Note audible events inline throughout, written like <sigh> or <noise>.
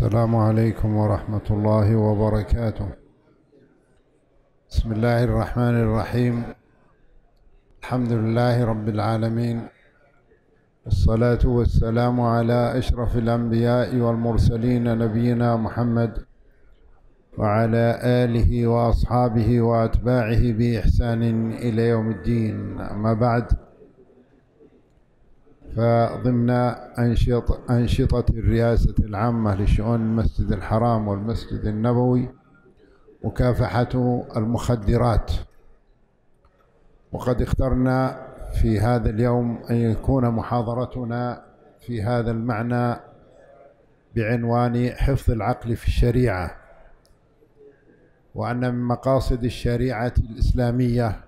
السلام عليكم ورحمة الله وبركاته بسم الله الرحمن الرحيم الحمد لله رب العالمين والصلاة والسلام على أشرف الأنبياء والمرسلين نبينا محمد وعلى آله وأصحابه وأتباعه بإحسان إلى يوم الدين أما بعد فضمن أنشط أنشطة الرئاسة العامة لشؤون المسجد الحرام والمسجد النبوي مكافحة المخدرات وقد اخترنا في هذا اليوم أن يكون محاضرتنا في هذا المعنى بعنوان حفظ العقل في الشريعة وأن من مقاصد الشريعة الإسلامية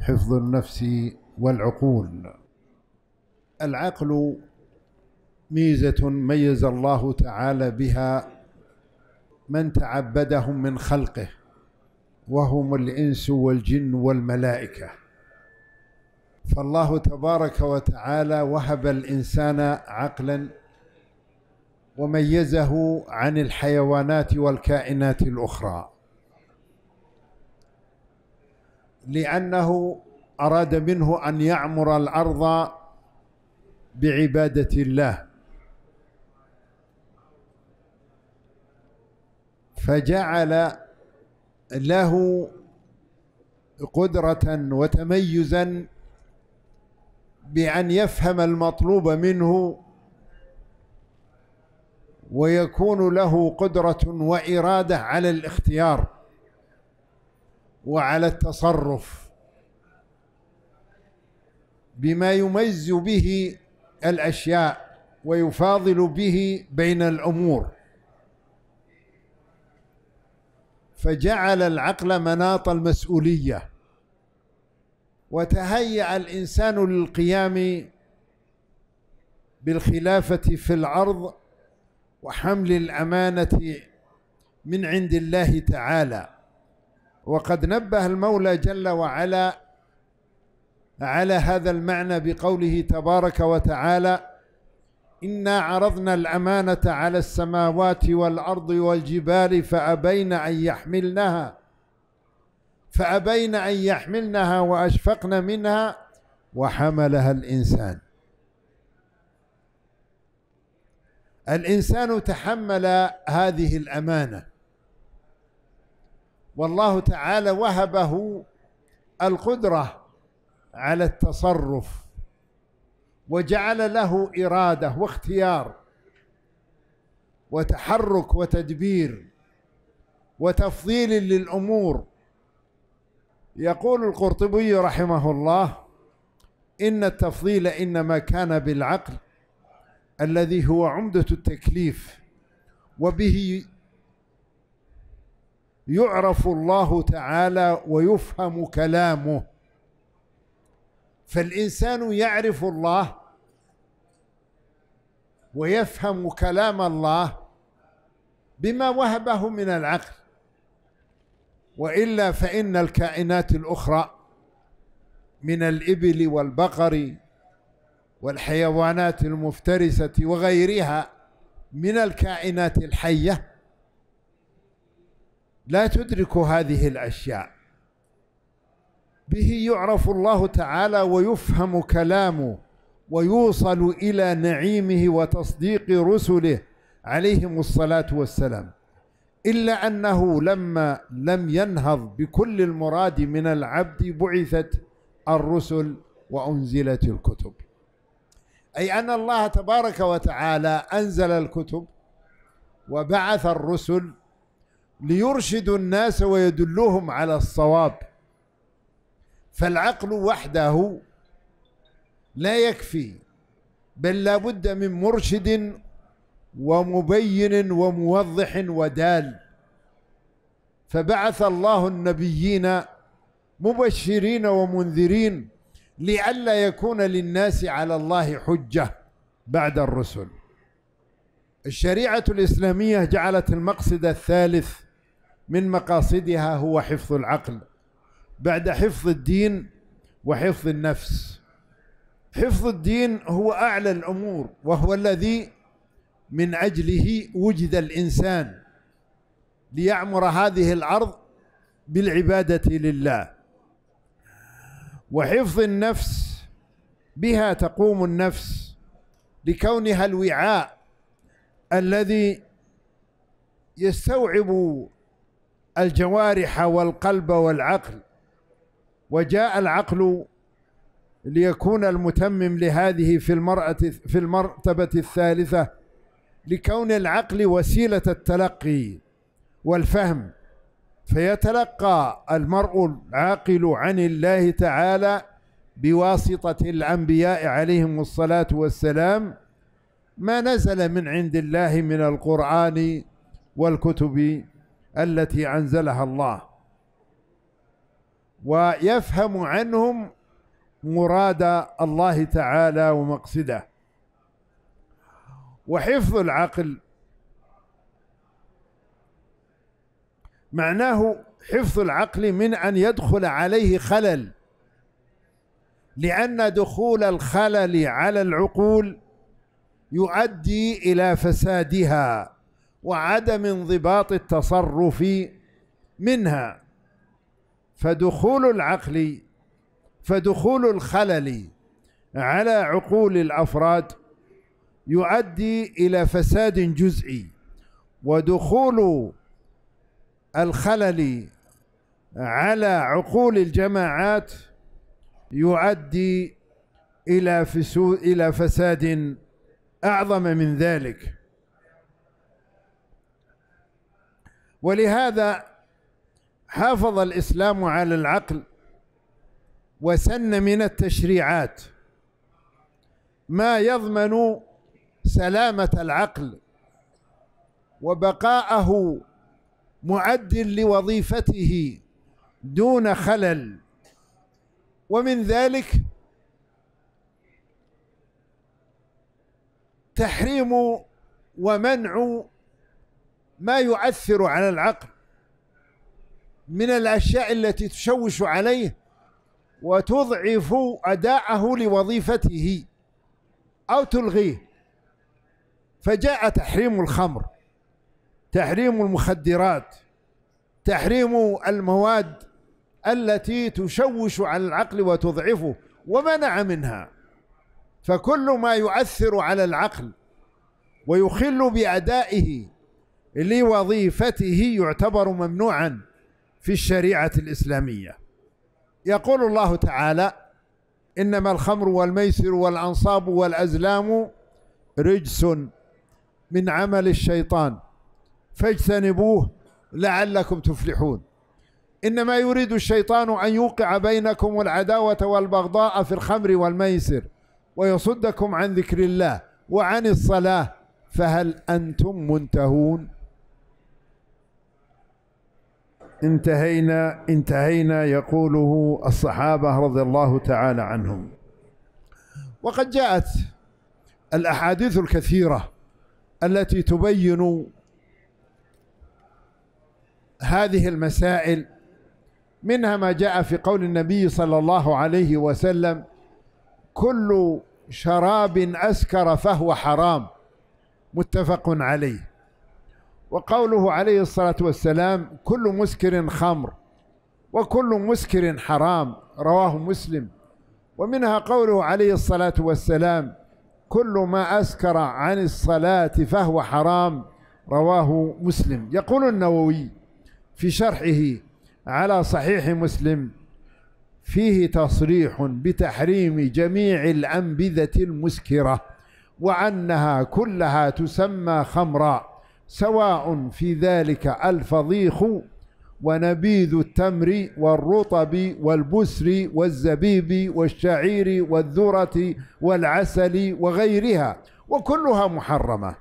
حفظ النفس والعقول العقل ميزة ميز الله تعالى بها من تعبدهم من خلقه وهم الإنس والجن والملائكة فالله تبارك وتعالى وهب الإنسان عقلا وميزه عن الحيوانات والكائنات الأخرى لأنه أراد منه أن يعمر الأرض بعباده الله فجعل له قدره وتميزا بان يفهم المطلوب منه ويكون له قدره واراده على الاختيار وعلى التصرف بما يميز به الأشياء ويفاضل به بين الأمور فجعل العقل مناط المسؤولية وتهيأ الإنسان للقيام بالخلافة في العرض وحمل الأمانة من عند الله تعالى وقد نبه المولى جل وعلا على هذا المعنى بقوله تبارك وتعالى إنا عرضنا الأمانة على السماوات والأرض والجبال فأبين أن يحملنها فأبين أن يحملنها وأشفقن منها وحملها الإنسان الإنسان تحمل هذه الأمانة والله تعالى وهبه القدره على التصرف وجعل له إرادة واختيار وتحرك وتدبير وتفضيل للأمور يقول القرطبي رحمه الله إن التفضيل إنما كان بالعقل الذي هو عمدة التكليف وبه يعرف الله تعالى ويفهم كلامه فالإنسان يعرف الله ويفهم كلام الله بما وهبه من العقل والا فان الكائنات الاخرى من الابل والبقر والحيوانات المفترسه وغيرها من الكائنات الحيه لا تدرك هذه الاشياء به يعرف الله تعالى ويفهم كلامه ويوصل إلى نعيمه وتصديق رسله عليهم الصلاة والسلام إلا أنه لما لم ينهض بكل المراد من العبد بعثت الرسل وأنزلت الكتب أي أن الله تبارك وتعالى أنزل الكتب وبعث الرسل ليرشدوا الناس ويدلوهم على الصواب فالعقل وحده لا يكفي بل لا بد من مرشد ومبين وموضح ودال فبعث الله النبيين مبشرين ومنذرين لئلا يكون للناس على الله حجه بعد الرسل الشريعه الاسلاميه جعلت المقصد الثالث من مقاصدها هو حفظ العقل بعد حفظ الدين وحفظ النفس حفظ الدين هو أعلى الأمور وهو الذي من أجله وجد الإنسان ليعمر هذه الأرض بالعبادة لله وحفظ النفس بها تقوم النفس لكونها الوعاء الذي يستوعب الجوارح والقلب والعقل وجاء العقل ليكون المتمم لهذه في المرأة في المرتبة الثالثة لكون العقل وسيلة التلقي والفهم فيتلقى المرء العاقل عن الله تعالى بواسطة الأنبياء عليهم الصلاة والسلام ما نزل من عند الله من القرآن والكتب التي أنزلها الله ويفهم عنهم مراد الله تعالى ومقصده وحفظ العقل معناه حفظ العقل من أن يدخل عليه خلل لأن دخول الخلل على العقول يؤدي إلى فسادها وعدم انضباط التصرف منها فدخول العقل فدخول الخلل على عقول الافراد يؤدي الى فساد جزئي ودخول الخلل على عقول الجماعات يؤدي الى فسو الى فساد اعظم من ذلك ولهذا حافظ الإسلام على العقل وسن من التشريعات ما يضمن سلامة العقل وبقاءه معد لوظيفته دون خلل ومن ذلك تحريم ومنع ما يؤثر على العقل من الأشياء التي تشوش عليه وتضعف أداءه لوظيفته أو تلغيه فجاء تحريم الخمر تحريم المخدرات تحريم المواد التي تشوش على العقل وتضعفه ومنع منها فكل ما يؤثر على العقل ويخل بأدائه لوظيفته يعتبر ممنوعا في الشريعة الإسلامية يقول الله تعالى إنما الخمر والميسر والأنصاب والأزلام رجس من عمل الشيطان فاجتنبوه لعلكم تفلحون إنما يريد الشيطان أن يوقع بينكم العداوة والبغضاء في الخمر والميسر ويصدكم عن ذكر الله وعن الصلاة فهل أنتم منتهون انتهينا انتهينا يقوله الصحابة رضي الله تعالى عنهم وقد جاءت الأحاديث الكثيرة التي تبين هذه المسائل منها ما جاء في قول النبي صلى الله عليه وسلم كل شراب أسكر فهو حرام متفق عليه وقوله عليه الصلاة والسلام كل مسكر خمر وكل مسكر حرام رواه مسلم ومنها قوله عليه الصلاة والسلام كل ما أسكر عن الصلاة فهو حرام رواه مسلم يقول النووي في شرحه على صحيح مسلم فيه تصريح بتحريم جميع الأنبذة المسكرة وأنها كلها تسمى خمرًا سواء في ذلك الفضيخ ونبيذ التمر والرطب والبسر والزبيب والشعير والذرة والعسل وغيرها وكلها محرمة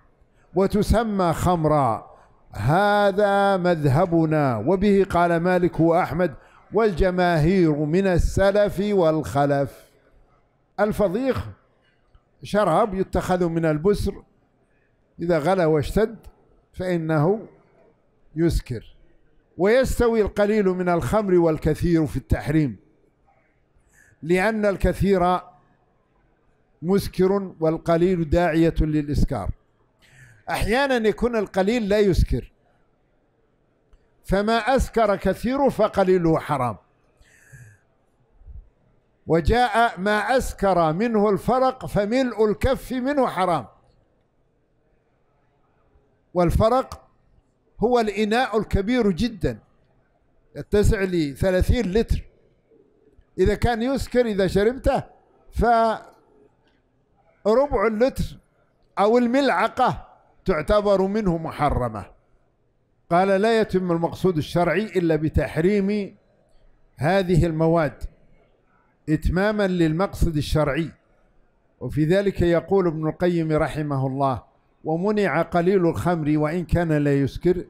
وتسمى خمرا هذا مذهبنا وبه قال مالك وأحمد والجماهير من السلف والخلف الفضيخ شراب يتخذ من البسر إذا غلى واشتد فإنه يسكر ويستوي القليل من الخمر والكثير في التحريم لأن الكثير مسكر والقليل داعية للإسكار أحيانا يكون القليل لا يسكر فما أسكر كثيره فقليله حرام وجاء ما أسكر منه الفرق فملء الكف منه حرام والفرق هو الإناء الكبير جدا يتسع لثلاثين لتر إذا كان يسكر إذا شربته فربع اللتر أو الملعقة تعتبر منه محرمة قال لا يتم المقصود الشرعي إلا بتحريم هذه المواد إتماما للمقصد الشرعي وفي ذلك يقول ابن القيم رحمه الله ومنع قليل الخمر وإن كان لا يسكر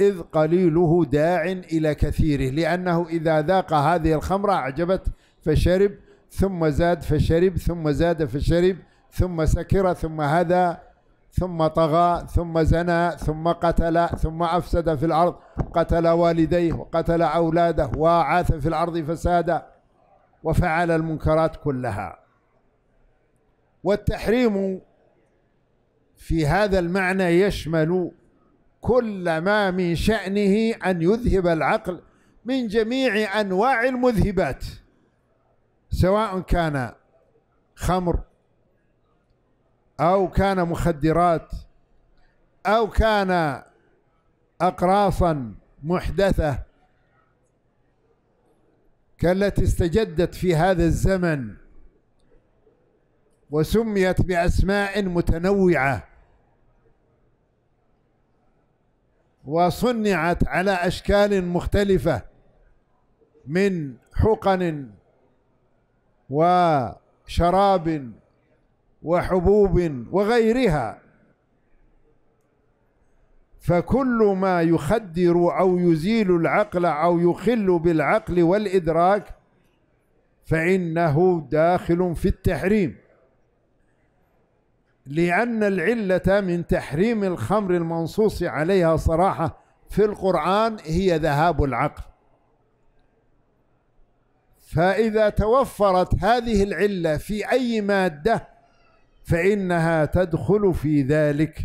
إذ قليله داع إلى كثيره لأنه إذا ذاق هذه الخمرة أعجبت فشرب ثم زاد فشرب ثم زاد فشرب ثم سكر ثم هذا ثم طغى ثم زنى ثم قتل ثم أفسد في الأرض قتل والديه وقتل أولاده وعاث في الأرض فسادا وفعل المنكرات كلها والتحريم في هذا المعنى يشمل كل ما من شأنه أن يذهب العقل من جميع أنواع المذهبات سواء كان خمر أو كان مخدرات أو كان أقراصا محدثة كالتي استجدت في هذا الزمن وسميت بأسماء متنوعة وصنعت على أشكال مختلفة من حقن وشراب وحبوب وغيرها فكل ما يخدر أو يزيل العقل أو يخل بالعقل والإدراك فإنه داخل في التحريم لأن العلة من تحريم الخمر المنصوص عليها صراحة في القرآن هي ذهاب العقل فإذا توفرت هذه العلة في أي مادة فإنها تدخل في ذلك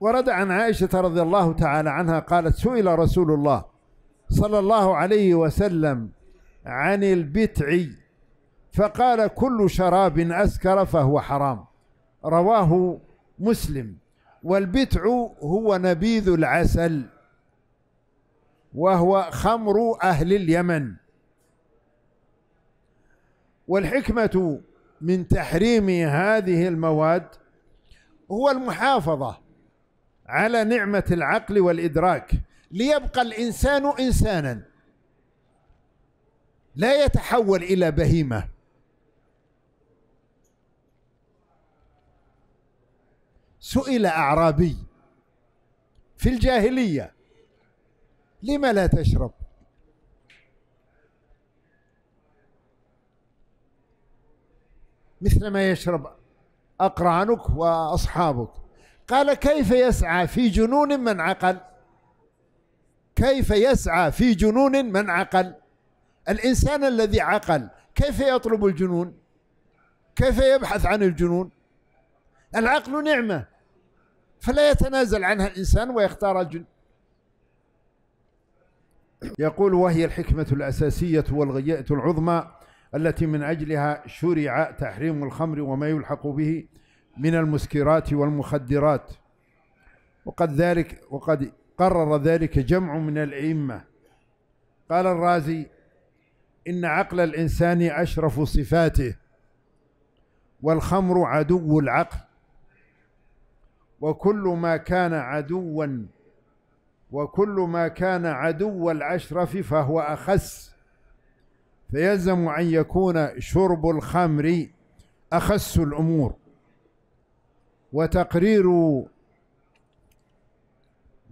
ورد عن عائشة رضي الله تعالى عنها قالت سئل رسول الله صلى الله عليه وسلم عن البتع فقال كل شراب أسكر فهو حرام رواه مسلم والبتع هو نبيذ العسل وهو خمر أهل اليمن والحكمة من تحريم هذه المواد هو المحافظة على نعمة العقل والإدراك ليبقى الإنسان إنسانا لا يتحول إلى بهيمة سئل أعرابي في الجاهلية لما لا تشرب مثل ما يشرب أقرانك وأصحابك قال كيف يسعى في جنون من عقل كيف يسعى في جنون من عقل الإنسان الذي عقل كيف يطلب الجنون كيف يبحث عن الجنون العقل نعمة فلا يتنازل عنها الإنسان ويختار الجن يقول وهي الحكمة الأساسية والغياءة العظمى التي من أجلها شرع تحريم الخمر وما يلحق به من المسكرات والمخدرات وقد ذلك وقد قرر ذلك جمع من الأئمة قال الرازي إن عقل الإنسان أشرف صفاته والخمر عدو العقل وكل ما كان عدوا وكل ما كان عدو الأشرف فهو أخس فيلزم أن يكون شرب الخمر أخس الأمور وتقرير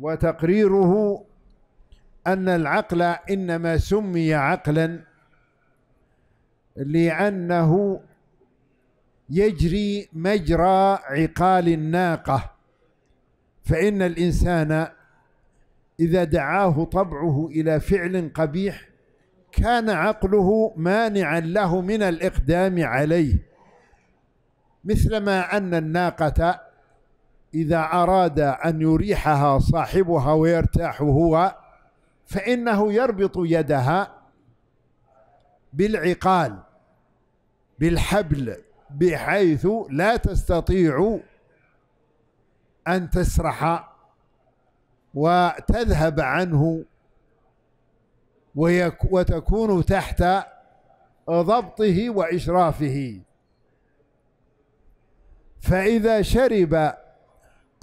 وتقريره أن العقل إنما سمي عقلا لأنه يجري مجرى عقال الناقة فإن الإنسان إذا دعاه طبعه إلى فعل قبيح كان عقله مانعا له من الإقدام عليه مثلما أن الناقة إذا أراد أن يريحها صاحبها ويرتاح هو فإنه يربط يدها بالعقال بالحبل بحيث لا تستطيع أن تسرح وتذهب عنه وتكون تحت ضبطه وإشرافه فإذا شرب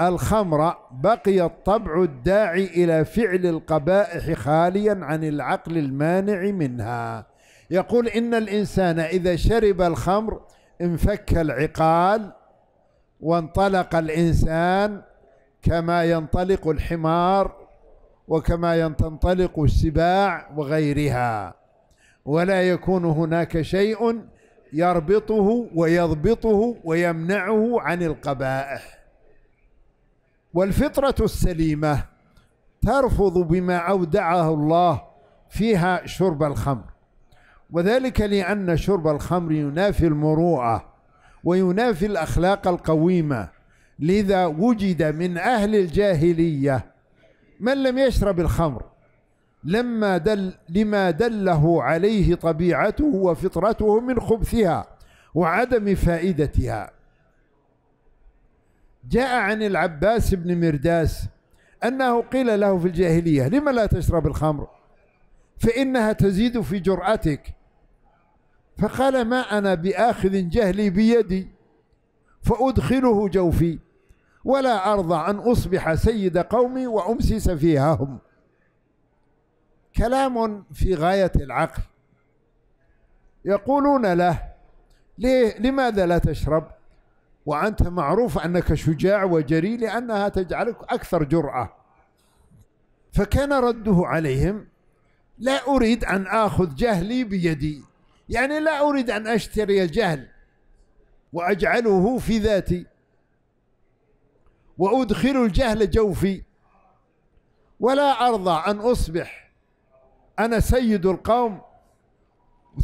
الخمر بقي الطبع الداعي إلى فعل القبائح خاليا عن العقل المانع منها يقول إن الإنسان إذا شرب الخمر انفك العقال وانطلق الإنسان كما ينطلق الحمار وكما تنطلق السباع وغيرها ولا يكون هناك شيء يربطه ويضبطه ويمنعه عن القبائح والفطرة السليمة ترفض بما أودعه الله فيها شرب الخمر وذلك لأن شرب الخمر ينافي المروءة وينافي الأخلاق القويمة لذا وجد من أهل الجاهلية من لم يشرب الخمر لما دل لما دله عليه طبيعته وفطرته من خبثها وعدم فائدتها جاء عن العباس بن مرداس أنه قيل له في الجاهلية لما لا تشرب الخمر فإنها تزيد في جرأتك فقال ما أنا بآخذ جهلي بيدي فأدخله جوفي ولا أرضى أن أصبح سيد قومي وأمسي سفيههم كلام في غاية العقل يقولون له ليه لماذا لا تشرب وأنت معروف أنك شجاع وجريء لأنها تجعلك أكثر جرأة فكان رده عليهم لا أريد أن آخذ جهلي بيدي يعني لا أريد أن أشتري الجهل وأجعله في ذاتي وأدخل الجهل جوفي ولا أرضى أن أصبح أنا سيد القوم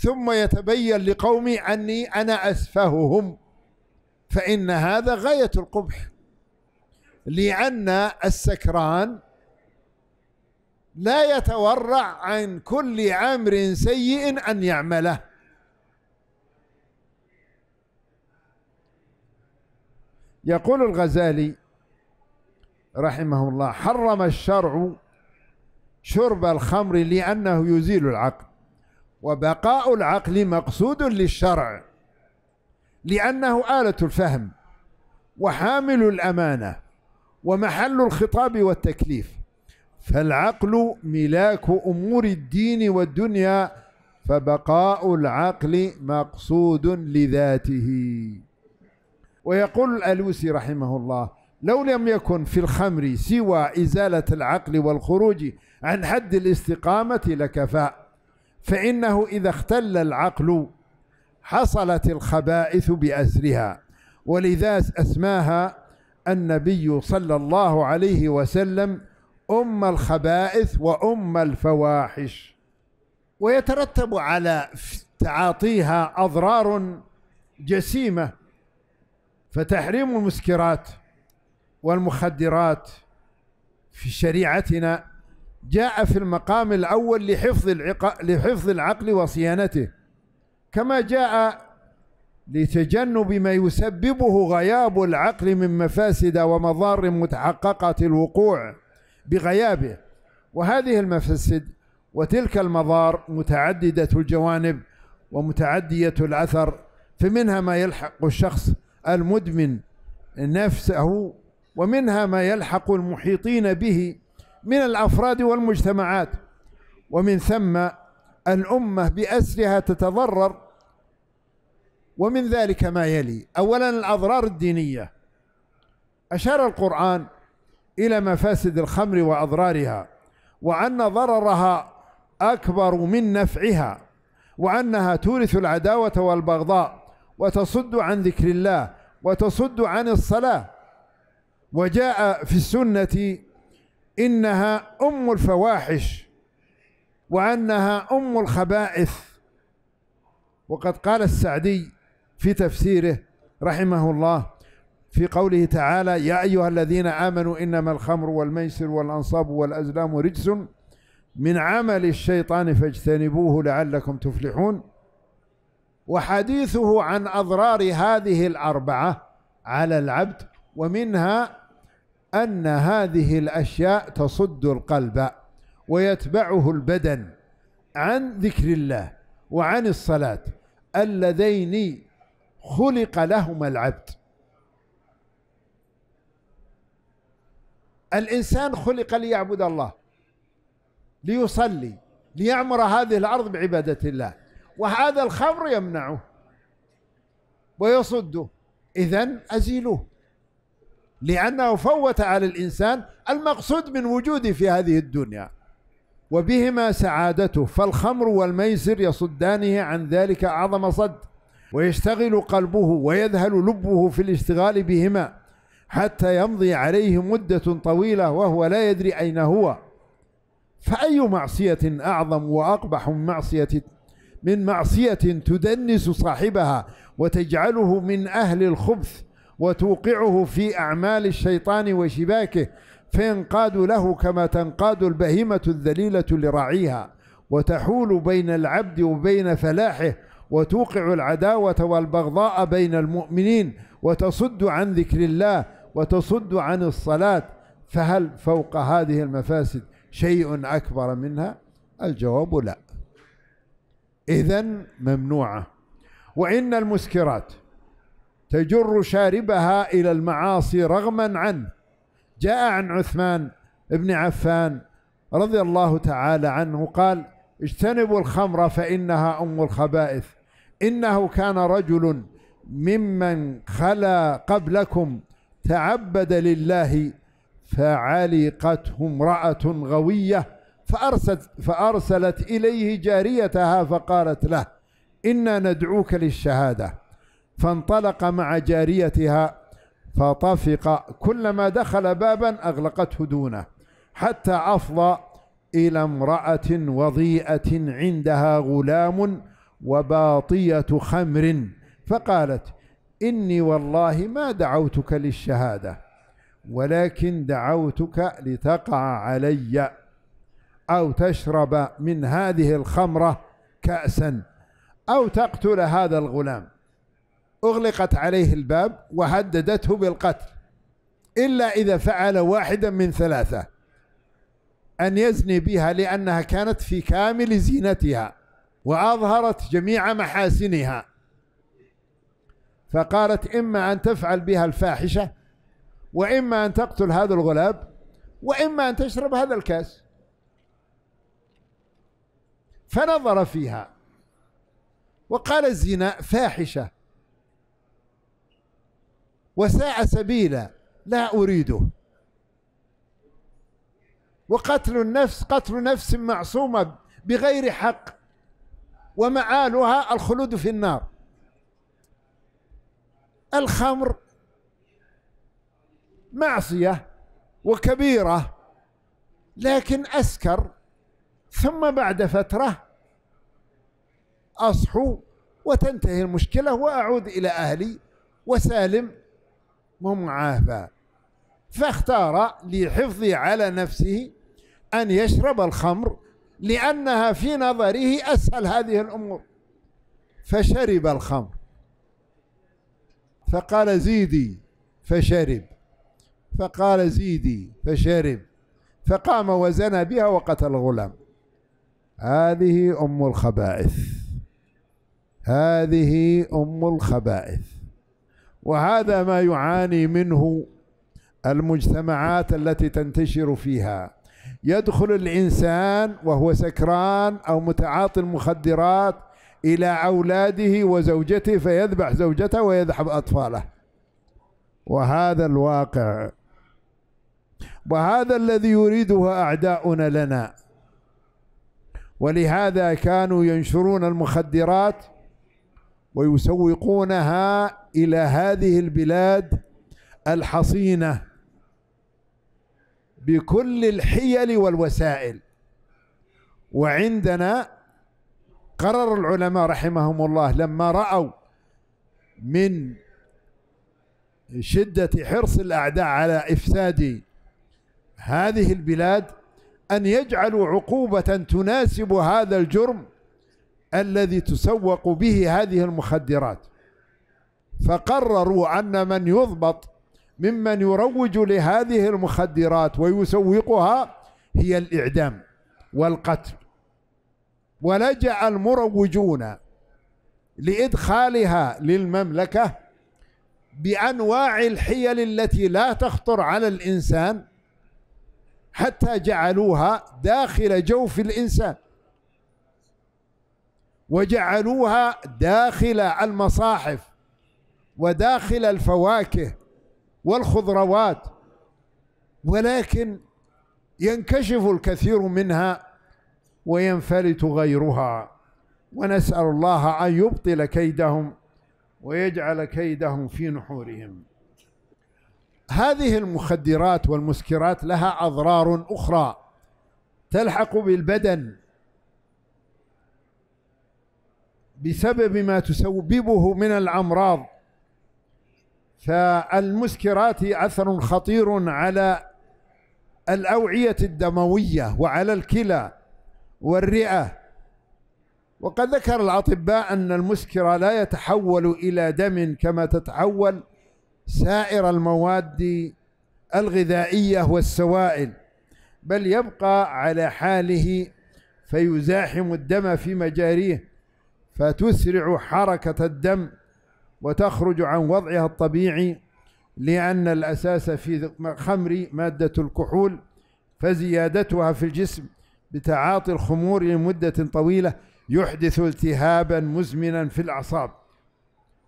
ثم يتبين لقومي أني أنا أسفههم فإن هذا غاية القبح لأن السكران لا يتورع عن كل عمر سيء أن يعمله يقول الغزالي رحمه الله حرم الشرع شرب الخمر لأنه يزيل العقل وبقاء العقل مقصود للشرع لأنه آلة الفهم وحامل الأمانة ومحل الخطاب والتكليف فالعقل ملاك أمور الدين والدنيا فبقاء العقل مقصود لذاته ويقول الألوسي رحمه الله لو لم يكن في الخمر سوى إزالة العقل والخروج عن حد الاستقامة لكفاء فإنه إذا اختل العقل حصلت الخبائث بأسرها ولذا أسماها النبي صلى الله عليه وسلم أم الخبائث وأم الفواحش ويترتب على تعاطيها أضرار جسيمة فتحريم المسكرات والمخدرات في شريعتنا جاء في المقام الأول لحفظ العقل, لحفظ العقل وصيانته كما جاء لتجنب ما يسببه غياب العقل من مفاسد ومضار متحققة الوقوع بغيابه وهذه المفاسد وتلك المضار متعددة الجوانب ومتعدية الأثر فمنها ما يلحق الشخص المدمن نفسه ومنها ما يلحق المحيطين به من الافراد والمجتمعات ومن ثم الامه باسرها تتضرر ومن ذلك ما يلي اولا الاضرار الدينيه اشار القران الى مفاسد الخمر واضرارها وان ضررها اكبر من نفعها وانها تورث العداوه والبغضاء وتصد عن ذكر الله وتصد عن الصلاة وجاء في السنة إنها أم الفواحش وأنها أم الخبائث وقد قال السعدي في تفسيره رحمه الله في قوله تعالى يا أيها الذين آمنوا إنما الخمر والميسر والأنصاب والأزلام رجس من عمل الشيطان فاجتنبوه لعلكم تفلحون وحديثه عن أضرار هذه الأربعة على العبد ومنها أن هذه الأشياء تصد القلب ويتبعه البدن عن ذكر الله وعن الصلاة اللذين خلق لهما العبد الإنسان خلق ليعبد الله ليصلي ليعمر هذه الأرض بعبادة الله وهذا الخمر يمنعه ويصده إذا أزيلوه لأنه فوت على الإنسان المقصود من وجوده في هذه الدنيا وبهما سعادته فالخمر والميسر يصدانه عن ذلك أعظم صد ويشتغل قلبه ويذهل لبه في الاشتغال بهما حتى يمضي عليه مدة طويلة وهو لا يدري أين هو فأي معصية أعظم وأقبح من معصية من معصية تدنس صاحبها وتجعله من أهل الخبث وتوقعه في أعمال الشيطان وشباكه فينقاد له كما تنقاد البهيمة الذليلة لراعيها وتحول بين العبد وبين فلاحه وتوقع العداوة والبغضاء بين المؤمنين وتصد عن ذكر الله وتصد عن الصلاة فهل فوق هذه المفاسد شيء أكبر منها الجواب لا إذا ممنوعة وإن المسكرات تجر شاربها إلى المعاصي رغما عنه جاء عن عثمان بن عفان رضي الله تعالى عنه قال اجتنبوا الخمر فإنها أم الخبائث إنه كان رجل ممن خلا قبلكم تعبد لله فعلقته امرأة غوية فأرسلت, فأرسلت إليه جاريتها فقالت له إنا ندعوك للشهادة فانطلق مع جاريتها فطفق كلما دخل بابا أغلقته دونه حتى أفضى إلى امرأة وضيئة عندها غلام وباطية خمر فقالت إني والله ما دعوتك للشهادة ولكن دعوتك لتقع عليّ أو تشرب من هذه الخمرة كأسا أو تقتل هذا الغلام أغلقت عليه الباب وهددته بالقتل إلا إذا فعل واحدا من ثلاثة أن يزني بها لأنها كانت في كامل زينتها وأظهرت جميع محاسنها فقالت إما أن تفعل بها الفاحشة وإما أن تقتل هذا الغلاب وإما أن تشرب هذا الكاس فنظر فيها وقال الزنا فاحشة وساء سبيلا لا أريده وقتل النفس قتل نفس معصومة بغير حق ومعالها الخلود في النار الخمر معصية وكبيرة لكن أسكر ثم بعد فترة أصحو وتنتهي المشكلة وأعود إلى أهلي وسالم ومعافى فاختار لحفظه على نفسه أن يشرب الخمر لأنها في نظره أسهل هذه الأمور فشرب الخمر فقال زيدي فشرب فقال زيدي فشرب فقام وزنى بها وقتل الغلام هذه أم الخبائث هذه أم الخبائث وهذا ما يعاني منه المجتمعات التي تنتشر فيها يدخل الإنسان وهو سكران أو متعاطي المخدرات إلى أولاده وزوجته فيذبح زوجته ويذهب أطفاله وهذا الواقع وهذا الذي يريده أعداؤنا لنا ولهذا كانوا ينشرون المخدرات ويسوقونها إلى هذه البلاد الحصينة بكل الحيل والوسائل وعندنا قرر العلماء رحمهم الله لما رأوا من شدة حرص الأعداء على إفساد هذه البلاد أن يجعلوا عقوبة تناسب هذا الجرم الذي تسوق به هذه المخدرات فقرروا أن من يضبط ممن يروج لهذه المخدرات ويسوقها هي الإعدام والقتل ولجأ المروجون لإدخالها للمملكة بأنواع الحيل التي لا تخطر على الإنسان حتى جعلوها داخل جوف الإنسان وجعلوها داخل المصاحف وداخل الفواكه والخضروات ولكن ينكشف الكثير منها وينفلت غيرها ونسأل الله أن يبطل كيدهم ويجعل كيدهم في نحورهم هذه المخدرات والمسكرات لها أضرار أخرى تلحق بالبدن بسبب ما تسببه من الأمراض فالمسكرات أثر خطير على الأوعية الدموية وعلى الكلى والرئة وقد ذكر الأطباء أن المسكرة لا يتحول إلى دم كما تتحول سائر المواد الغذائية والسوائل بل يبقى على حاله فيزاحم الدم في مجاريه فتسرع حركة الدم وتخرج عن وضعها الطبيعي لأن الأساس في الخمر مادة الكحول فزيادتها في الجسم بتعاطي الخمور لمدة طويلة يحدث التهابا مزمنا في الأعصاب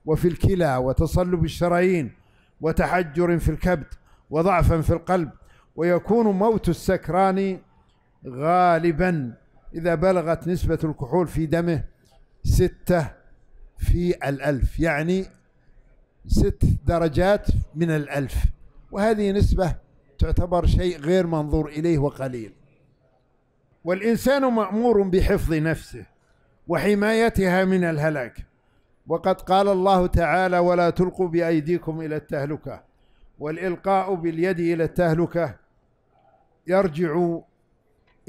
وفي الكلى وتصلب الشرايين وتحجر في الكبد وضعفا في القلب ويكون موت السكران غالبا إذا بلغت نسبة الكحول في دمه ستة في الألف يعني ست درجات من الألف وهذه نسبة تعتبر شيء غير منظور إليه وقليل والإنسان مأمور بحفظ نفسه وحمايتها من الهلاك وقد قال الله تعالى ولا تلقوا بأيديكم إلى التهلكة والإلقاء باليد إلى التهلكة يرجع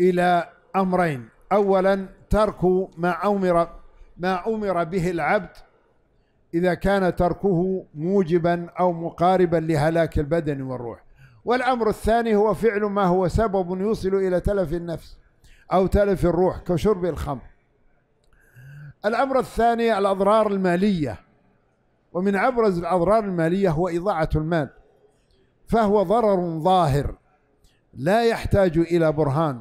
إلى أمرين أولا ترك ما أمر ما أمر به العبد إذا كان تركه موجبا أو مقاربا لهلاك البدن والروح والأمر الثاني هو فعل ما هو سبب يوصل إلى تلف النفس أو تلف الروح كشرب الخمر الأمر الثاني الأضرار المالية ومن أبرز الأضرار المالية هو إضاعة المال فهو ضرر ظاهر لا يحتاج إلى برهان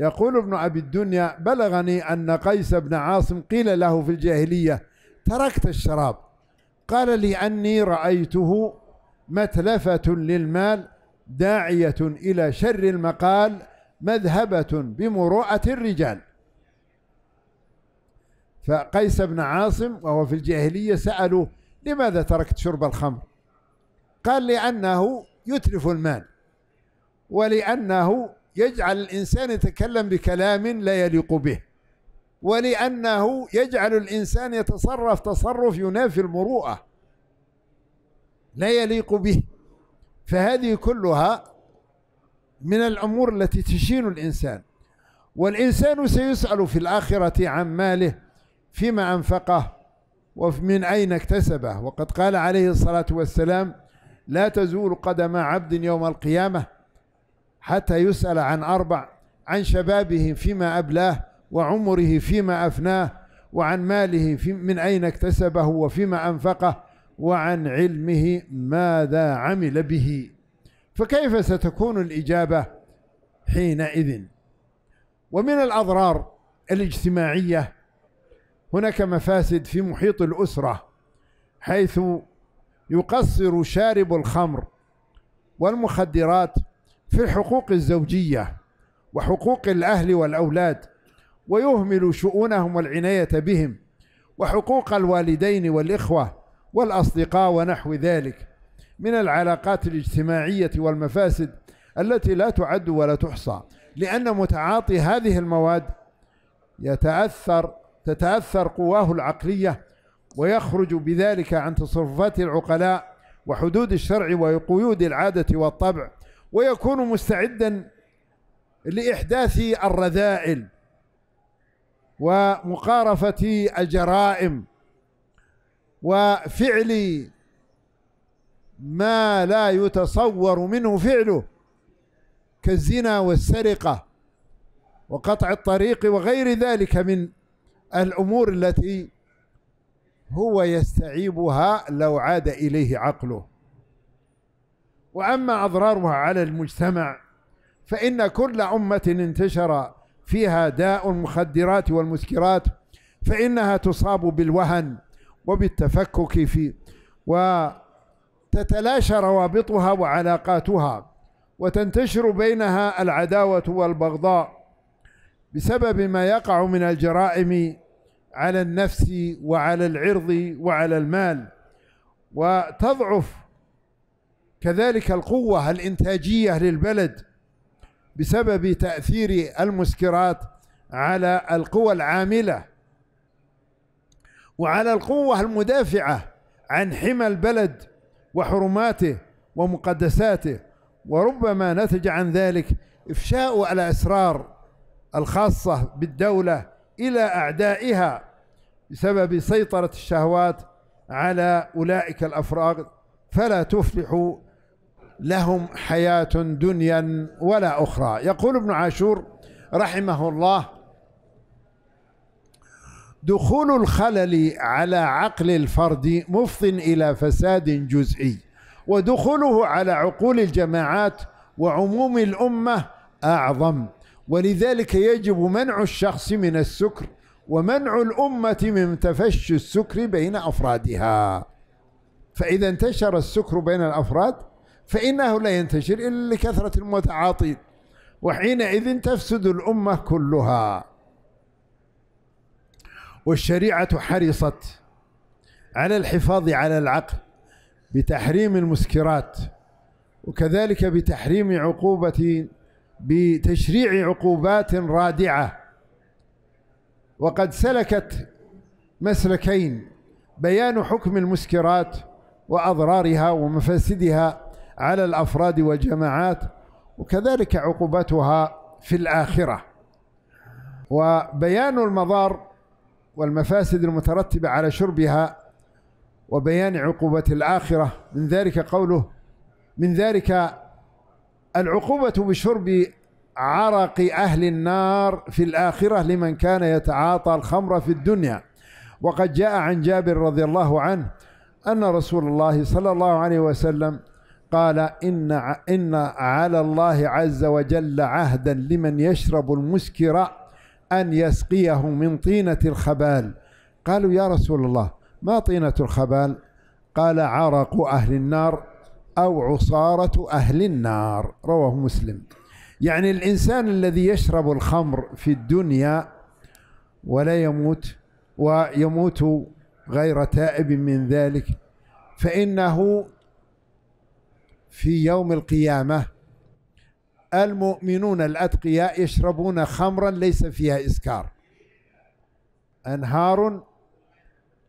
يقول ابن أبي الدنيا بلغني أن قيس بن عاصم قيل له في الجاهلية تركت الشراب قال لي أني رأيته متلفة للمال داعية إلى شر المقال مذهبة بمروءة الرجال فقيس بن عاصم وهو في الجاهلية سألوا لماذا تركت شرب الخمر قال لأنه يتلف المال ولأنه يجعل الإنسان يتكلم بكلام لا يليق به ولأنه يجعل الإنسان يتصرف تصرف ينافي المروءة لا يليق به فهذه كلها من الأمور التي تشين الإنسان والإنسان سيسأل في الآخرة عن ماله فيما أنفقه ومن أين اكتسبه وقد قال عليه الصلاة والسلام لا تزول قدم عبد يوم القيامة حتى يسأل عن أربع عن شبابه فيما أبلاه وعمره فيما أفناه وعن ماله في من أين اكتسبه وفيما أنفقه وعن علمه ماذا عمل به فكيف ستكون الإجابة حينئذ ومن الأضرار الاجتماعية هناك مفاسد في محيط الأسرة حيث يقصر شارب الخمر والمخدرات في الحقوق الزوجية وحقوق الأهل والأولاد ويهمل شؤونهم والعناية بهم وحقوق الوالدين والإخوة والأصدقاء ونحو ذلك من العلاقات الاجتماعية والمفاسد التي لا تعد ولا تحصى لأن متعاطي هذه المواد يتأثر تتأثر قواه العقلية ويخرج بذلك عن تصرفات العقلاء وحدود الشرع وقيود العادة والطبع ويكون مستعدا لإحداث الرذائل ومقارفة الجرائم وفعل ما لا يتصور منه فعله كالزنا والسرقة وقطع الطريق وغير ذلك من الأمور التي هو يستعيبها لو عاد إليه عقله وأما أضرارها على المجتمع فإن كل أمة انتشر فيها داء المخدرات والمسكرات فإنها تصاب بالوهن وبالتفكك في وتتلاشى روابطها وعلاقاتها وتنتشر بينها العداوة والبغضاء بسبب ما يقع من الجرائم على النفس وعلى العرض وعلى المال وتضعف كذلك القوة الإنتاجية للبلد بسبب تأثير المسكرات على القوى العاملة وعلى القوة المدافعة عن حمى البلد وحرماته ومقدساته وربما نتج عن ذلك إفشاء الأسرار الخاصة بالدولة إلى أعدائها بسبب سيطرة الشهوات على أولئك الأفراد فلا تفلحوا لهم حياة دنيا ولا أخرى يقول ابن عاشور رحمه الله دخول الخلل على عقل الفرد مفض إلى فساد جزئي ودخوله على عقول الجماعات وعموم الأمة أعظم ولذلك يجب منع الشخص من السكر ومنع الأمة من تفشي السكر بين أفرادها فإذا انتشر السكر بين الأفراد فإنه لا ينتشر إلا لكثرة المتعاطين وحينئذ تفسد الأمة كلها والشريعة حرصت على الحفاظ على العقل بتحريم المسكرات وكذلك بتحريم عقوبة بتشريع عقوبات رادعة وقد سلكت مسلكين بيان حكم المسكرات وأضرارها ومفاسدها على الأفراد والجماعات وكذلك عقوبتها في الآخرة وبيان المضار والمفاسد المترتبة على شربها وبيان عقوبة الآخرة من ذلك قوله من ذلك العقوبة بشرب عرق أهل النار في الآخرة لمن كان يتعاطى الخمر في الدنيا وقد جاء عن جابر رضي الله عنه أن رسول الله صلى الله عليه وسلم قال إن إن على الله عز وجل عهدا لمن يشرب المسكر أن يسقيه من طينة الخبال قالوا يا رسول الله ما طينة الخبال قال عرق أهل النار أو عصارة أهل النار رواه مسلم يعني الإنسان الذي يشرب الخمر في الدنيا ولا يموت ويموت غير تائب من ذلك فإنه في يوم القيامة المؤمنون الأتقياء يشربون خمرا ليس فيها إسكار أنهار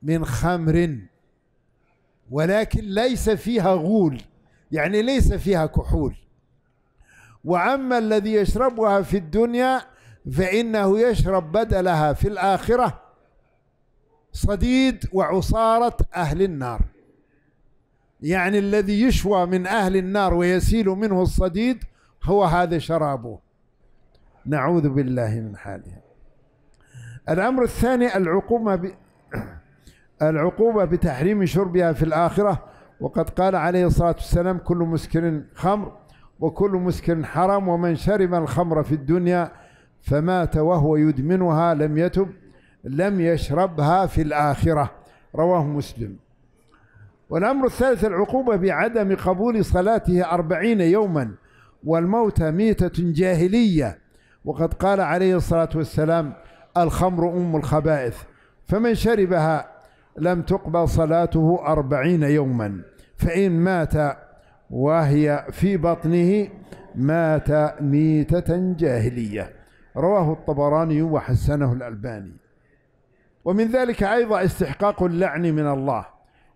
من خمر ولكن ليس فيها غول يعني ليس فيها كحول وأما الذي يشربها في الدنيا فإنه يشرب بدلها في الآخرة صديد وعصارة أهل النار يعني الذي يشوى من أهل النار ويسيل منه الصديد هو هذا شرابه نعوذ بالله من حاله الأمر الثاني العقوبة ب... <clears throat> العقوبة بتحريم شربها في الآخرة وقد قال عليه الصلاة والسلام كل مسكر خمر وكل مسكر حرام ومن شرب الخمر في الدنيا فمات وهو يدمنها لم يتب لم يشربها في الآخرة رواه مسلم والأمر الثالث العقوبة بعدم قبول صلاته أربعين يوما والموت ميتة جاهلية وقد قال عليه الصلاة والسلام الخمر أم الخبائث فمن شربها لم تقبل صلاته أربعين يوما فإن مات وهي في بطنه مات ميتة جاهلية رواه الطبراني وحسنه الألباني ومن ذلك أيضا استحقاق اللعن من الله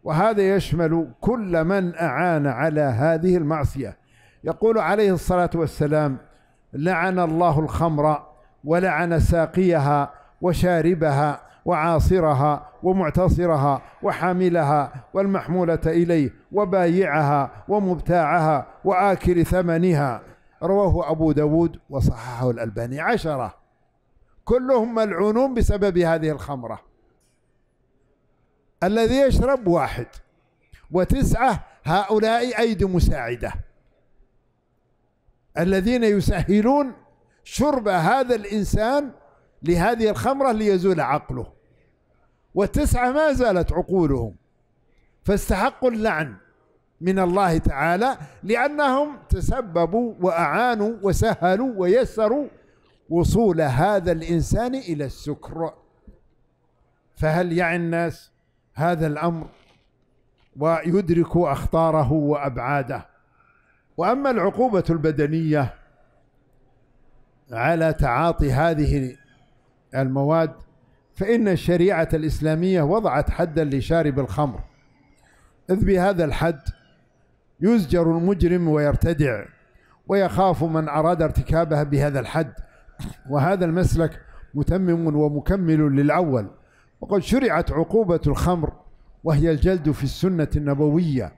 وهذا يشمل كل من أعان على هذه المعصية يقول عليه الصلاة والسلام لعن الله الخمر ولعن ساقيها وشاربها وعاصرها ومعتصرها وحاملها والمحمولة إليه وبايعها ومبتاعها وآكل ثمنها رواه أبو داود وصححه الألباني عشرة كلهم ملعونون بسبب هذه الخمره الذي يشرب واحد وتسعة هؤلاء أيدي مساعدة الذين يسهلون شرب هذا الإنسان لهذه الخمرة ليزول عقله والتسعة ما زالت عقولهم فاستحقوا اللعن من الله تعالى لأنهم تسببوا وأعانوا وسهلوا ويسروا وصول هذا الإنسان إلى السكر فهل يعي الناس؟ هذا الأمر ويدرك أخطاره وأبعاده وأما العقوبة البدنية على تعاطي هذه المواد فإن الشريعة الإسلامية وضعت حدا لشارب الخمر إذ بهذا الحد يزجر المجرم ويرتدع ويخاف من أراد ارتكابها بهذا الحد وهذا المسلك متمم ومكمل للأول وقد شرعت عقوبة الخمر وهي الجلد في السنة النبوية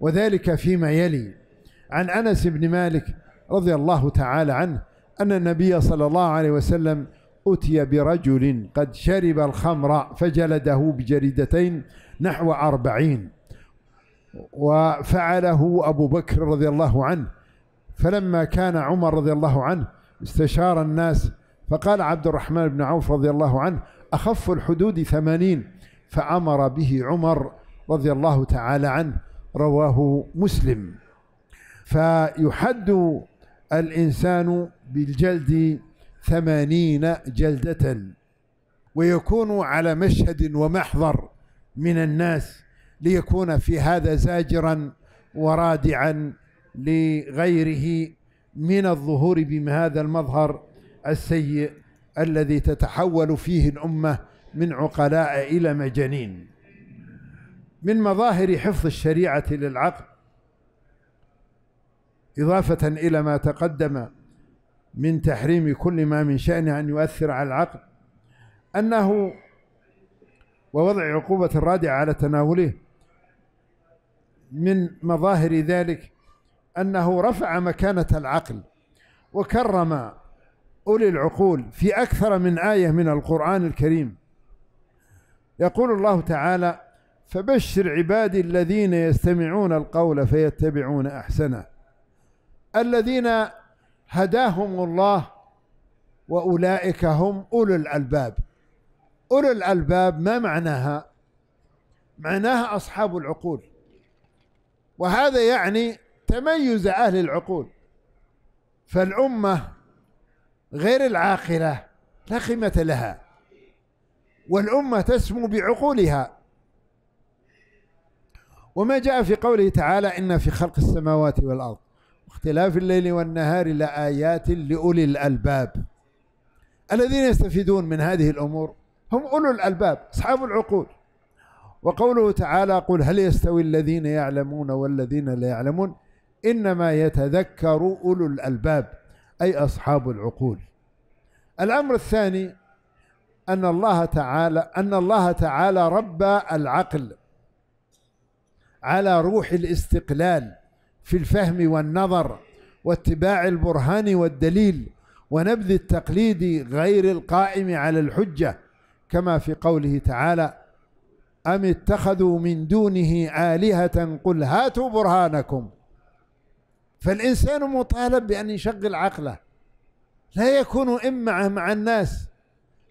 وذلك فيما يلي عن أنس بن مالك رضي الله تعالى عنه أن النبي صلى الله عليه وسلم أتي برجل قد شرب الخمر فجلده بجريدتين نحو أربعين وفعله أبو بكر رضي الله عنه فلما كان عمر رضي الله عنه استشار الناس فقال عبد الرحمن بن عوف رضي الله عنه أخف الحدود ثمانين فأمر به عمر رضي الله تعالى عنه رواه مسلم فيحد الإنسان بالجلد ثمانين جلدة ويكون على مشهد ومحضر من الناس ليكون في هذا زاجرا ورادعا لغيره من الظهور بهذا المظهر السيء الذي تتحول فيه الأمة من عقلاء إلى مجانين من مظاهر حفظ الشريعة للعقل إضافة إلى ما تقدم من تحريم كل ما من شأنه أن يؤثر على العقل أنه ووضع عقوبة الرادعة على تناوله من مظاهر ذلك أنه رفع مكانة العقل وكرم أولي العقول في أكثر من آية من القرآن الكريم يقول الله تعالى فبشر عبادي الذين يستمعون القول فيتبعون أحسنه الذين هداهم الله وأولئك هم أولو الألباب أولو الألباب ما معناها معناها أصحاب العقول وهذا يعني تميز أهل العقول فالأمة غير العاقلة لا قيمة لها والأمة تسمو بعقولها وما جاء في قوله تعالى إن في خلق السماوات والأرض واختلاف الليل والنهار لآيات لأولي الألباب الذين يستفيدون من هذه الأمور هم أولو الألباب أصحاب العقول وقوله تعالى قل هل يستوي الذين يعلمون والذين لا يعلمون إنما يتذكر أولو الألباب أي أصحاب العقول الأمر الثاني أن الله تعالى أن الله تعالى ربى العقل على روح الاستقلال في الفهم والنظر واتباع البرهان والدليل ونبذ التقليد غير القائم على الحجة كما في قوله تعالى أم اتخذوا من دونه آلهة قل هاتوا برهانكم فالإنسان مطالب بأن يشغل عقله لا يكون إمعة مع الناس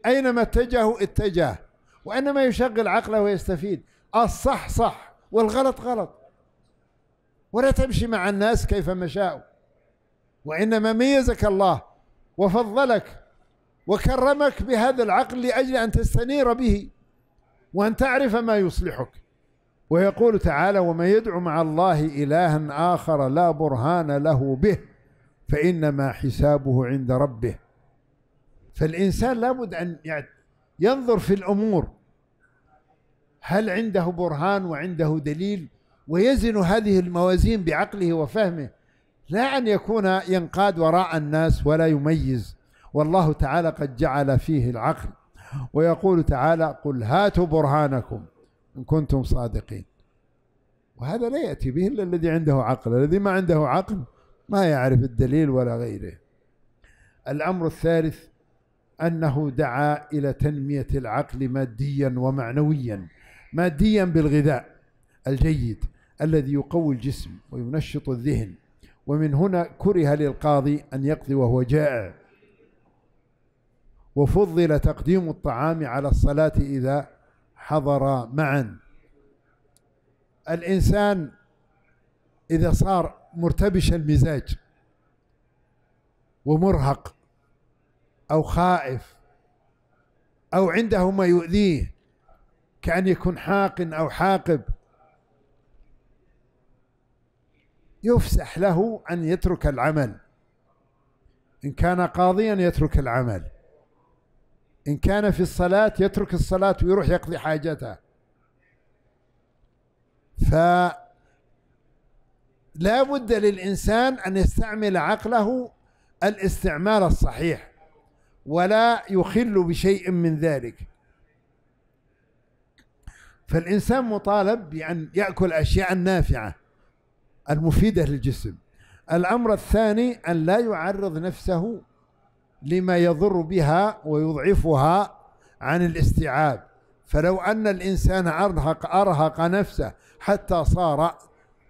أينما اتجهوا اتجه وإنما يشغل عقله ويستفيد الصح صح والغلط غلط ولا تمشي مع الناس كيف مشاءوا وإنما ميزك الله وفضلك وكرمك بهذا العقل لأجل أن تستنير به وأن تعرف ما يصلحك ويقول تعالى ومن يدعو مع الله إلها آخر لا برهان له به فإنما حسابه عند ربه فالإنسان لابد أن ينظر في الأمور هل عنده برهان وعنده دليل ويزن هذه الموازين بعقله وفهمه لا أن يكون ينقاد وراء الناس ولا يميز والله تعالى قد جعل فيه العقل ويقول تعالى قل هاتوا برهانكم إن كنتم صادقين وهذا لا يأتي به إلا الذي عنده عقل الذي ما عنده عقل ما يعرف الدليل ولا غيره الأمر الثالث أنه دعا إلى تنمية العقل ماديا ومعنويا ماديا بالغذاء الجيد الذي يقوي الجسم وينشط الذهن ومن هنا كره للقاضي أن يقضي وهو جائع وفضل تقديم الطعام على الصلاة إذا حضر معا الإنسان إذا صار مرتبش المزاج ومرهق أو خائف أو عنده ما يؤذيه كأن يكون حاق أو حاقب يفسح له أن يترك العمل إن كان قاضيا يترك العمل إن كان في الصلاة يترك الصلاة ويروح يقضي حاجته فلا بد للإنسان أن يستعمل عقله الاستعمال الصحيح ولا يخل بشيء من ذلك فالإنسان مطالب بأن يأكل أشياء نافعة المفيدة للجسم الأمر الثاني أن لا يعرض نفسه لما يضر بها ويضعفها عن الاستيعاب فلو أن الإنسان أرهق أرهق نفسه حتى صار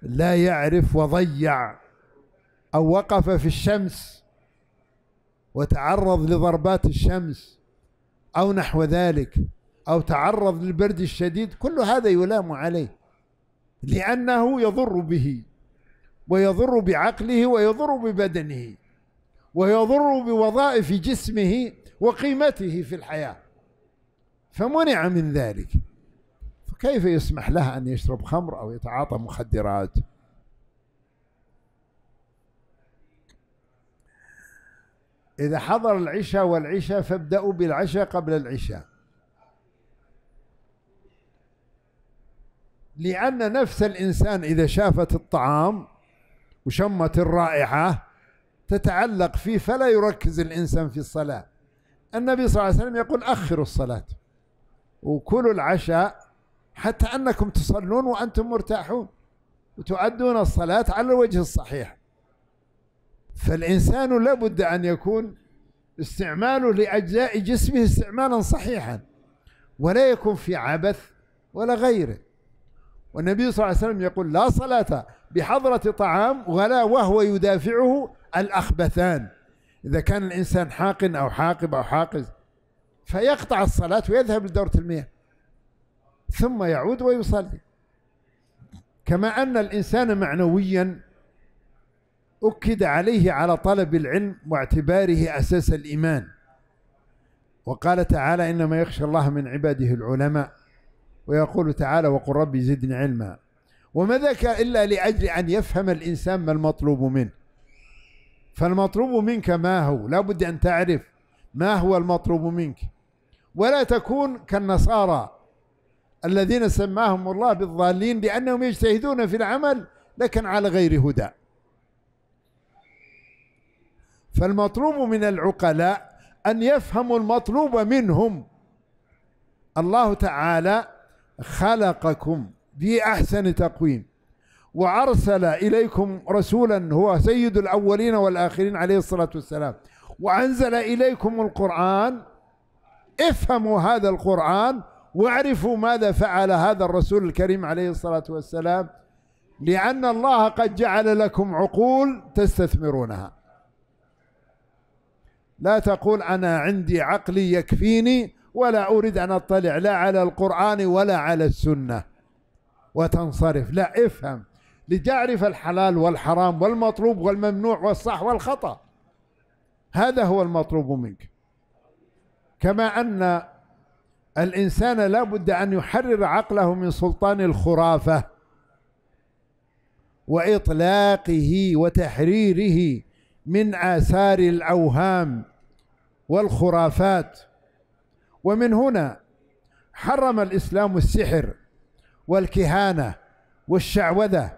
لا يعرف وضيع أو وقف في الشمس وتعرض لضربات الشمس أو نحو ذلك أو تعرض للبرد الشديد كل هذا يلام عليه لأنه يضر به ويضر بعقله ويضر ببدنه ويضر بوظائف جسمه وقيمته في الحياة فمنع من ذلك فكيف يسمح له أن يشرب خمر أو يتعاطى مخدرات إذا حضر العشاء والعشاء فابدأوا بالعشاء قبل العشاء لأن نفس الإنسان إذا شافت الطعام وشمت الرائحة تتعلق فيه فلا يركز الإنسان في الصلاة النبي صلى الله عليه وسلم يقول أخروا الصلاة وكلوا العشاء حتى أنكم تصلون وأنتم مرتاحون وتعدون الصلاة على الوجه الصحيح فالإنسان لابد أن يكون استعماله لأجزاء جسمه استعمالا صحيحا ولا يكون في عبث ولا غيره والنبي صلى الله عليه وسلم يقول لا صلاة بحضرة طعام ولا وهو يدافعه الأخبثان إذا كان الإنسان حاقن أو حاقب أو حاقز فيقطع الصلاة ويذهب لدورة المياه ثم يعود ويصلي كما أن الإنسان معنويا أكد عليه على طلب العلم واعتباره أساس الإيمان وقال تعالى إنما يخشى الله من عباده العلماء ويقول تعالى وقل ربي زدني علما وما ذاك إلا لأجل أن يفهم الإنسان ما المطلوب منه فالمطلوب منك ما هو لا بد أن تعرف ما هو المطلوب منك ولا تكون كالنصارى الذين سماهم الله بالضالين لأنهم يجتهدون في العمل لكن على غير هدى فالمطلوب من العقلاء أن يفهموا المطلوب منهم الله تعالى خلقكم في أحسن تقويم وأرسل إليكم رسولا هو سيد الأولين والآخرين عليه الصلاة والسلام وأنزل إليكم القرآن افهموا هذا القرآن واعرفوا ماذا فعل هذا الرسول الكريم عليه الصلاة والسلام لأن الله قد جعل لكم عقول تستثمرونها لا تقول أنا عندي عقلي يكفيني ولا أريد أن أطلع لا على القرآن ولا على السنة وتنصرف لا افهم لتعرف الحلال والحرام والمطلوب والممنوع والصح والخطأ هذا هو المطلوب منك كما أن الإنسان لا بد أن يحرر عقله من سلطان الخرافة وإطلاقه وتحريره من آثار الأوهام والخرافات ومن هنا حرم الإسلام السحر والكهانة والشعوذة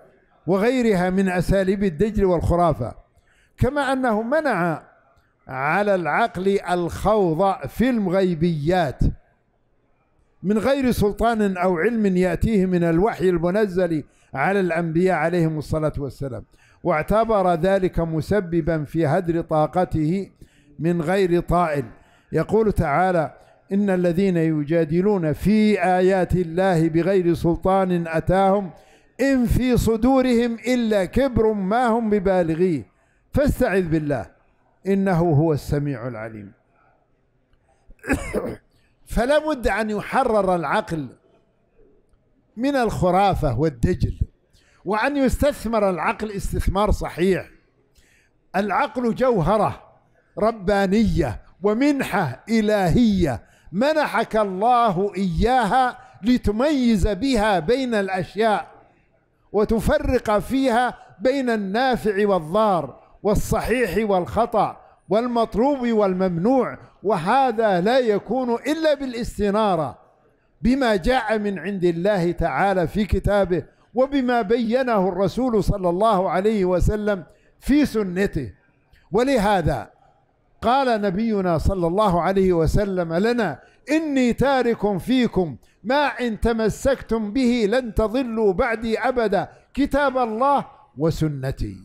وغيرها من أساليب الدجل والخرافة كما أنه منع على العقل الخوض في الغيبيات من غير سلطان أو علم يأتيه من الوحي المنزل على الأنبياء عليهم الصلاة والسلام واعتبر ذلك مسببا في هدر طاقته من غير طائل يقول تعالى إن الذين يجادلون في آيات الله بغير سلطان أتاهم إن في صدورهم إلا كبر ما هم ببالغيه فاستعذ بالله إنه هو السميع العليم <coughs> فلا بد أن يحرر العقل من الخرافة والدجل وأن يستثمر العقل استثمار صحيح العقل جوهرة ربانية ومنحة إلهية منحك الله إياها لتميز بها بين الأشياء وتفرق فيها بين النافع والضار والصحيح والخطأ والمطلوب والممنوع وهذا لا يكون إلا بالاستنارة بما جاء من عند الله تعالى في كتابه وبما بينه الرسول صلى الله عليه وسلم في سنته ولهذا قال نبينا صلى الله عليه وسلم لنا إني تارك فيكم ما إن تمسكتم به لن تضلوا بعدي أبدا كتاب الله وسنتي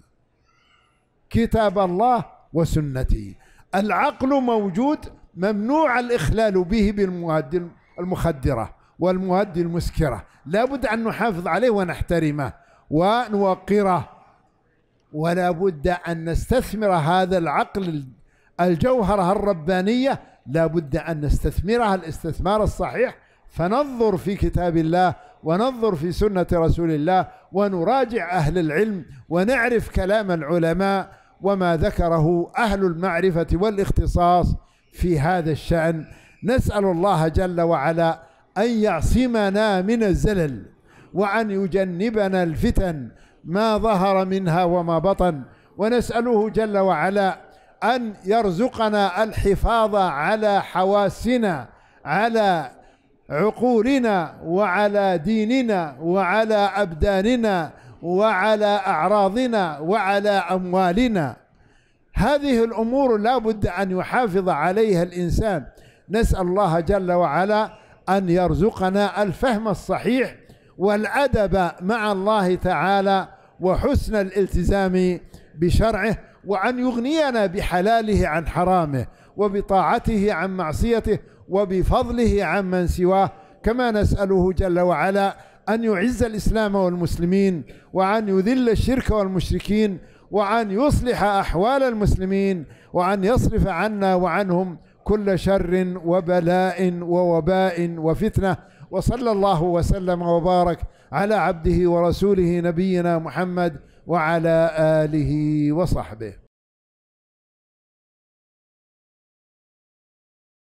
كتاب الله وسنتي العقل موجود ممنوع الإخلال به بالمواد المخدرة والمواد المسكرة لابد أن نحافظ عليه ونحترمه ونوقره ولا بد أن نستثمر هذا العقل الجوهرة الربانية لا بد أن نستثمرها الاستثمار الصحيح فننظر في كتاب الله وننظر في سنة رسول الله ونراجع أهل العلم ونعرف كلام العلماء وما ذكره أهل المعرفة والاختصاص في هذا الشأن نسأل الله جل وعلا أن يعصمنا من الزلل وأن يجنبنا الفتن ما ظهر منها وما بطن ونسأله جل وعلا أن يرزقنا الحفاظ على حواسنا على عقولنا وعلى ديننا وعلى أبداننا وعلى أعراضنا وعلى أموالنا هذه الأمور لا بد أن يحافظ عليها الإنسان نسأل الله جل وعلا أن يرزقنا الفهم الصحيح والأدب مع الله تعالى وحسن الالتزام بشرعه وأن يغنينا بحلاله عن حرامه وبطاعته عن معصيته وبفضله عن من سواه كما نسأله جل وعلا أن يعز الإسلام والمسلمين وأن يذل الشرك والمشركين وأن يصلح أحوال المسلمين وأن يصرف عنا وعنهم كل شر وبلاء ووباء وفتنه وصلى الله وسلم وبارك على عبده ورسوله نبينا محمد وعلى آله وصحبه